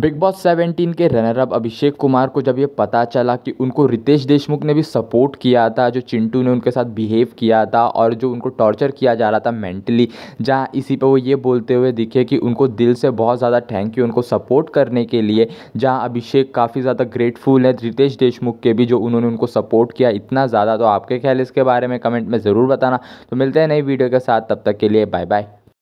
big boss 17 के runner up अभिषेक कुमार को जब ये पता चला कि उनको रितेश देशमुख ने भी सपोर्ट किया था जो चिंटू ने उनके साथ बिहेव किया था और जो उनको टॉर्चर किया जा रहा था मेंटली जहाँ इसी पे वो ये बोलते हुए दिखे कि उनको दिल से बहुत ज़्यादा थैंक यू उनको सपोर्ट करने के लिए जहाँ अभिषेक काफ़ी ज़्यादा ग्रेटफुल है रितेश देशमुख के भी जो उन्होंने उनको सपोर्ट किया इतना ज़्यादा तो आपके ख्याल इसके बारे में कमेंट में ज़रूर बताना तो मिलते हैं नई वीडियो के साथ तब तक के लिए बाय बाय